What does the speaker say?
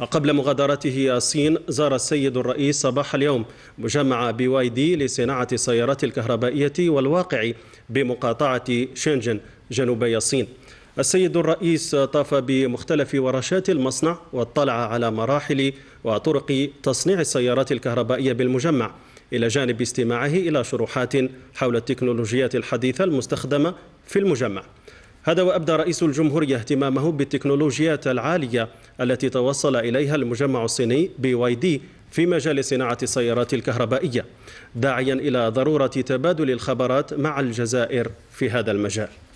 وقبل مغادرته الصين زار السيد الرئيس صباح اليوم مجمع بي واي دي لصناعة السيارات الكهربائية والواقع بمقاطعة شنجن جنوبي الصين السيد الرئيس طاف بمختلف ورشات المصنع واطلع على مراحل وطرق تصنيع السيارات الكهربائية بالمجمع إلى جانب استماعه إلى شروحات حول التكنولوجيات الحديثة المستخدمة في المجمع هذا وأبدى رئيس الجمهورية اهتمامه بالتكنولوجيات العالية التي توصل إليها المجمع الصيني بي واي دي في مجال صناعة السيارات الكهربائية داعيا إلى ضرورة تبادل الخبرات مع الجزائر في هذا المجال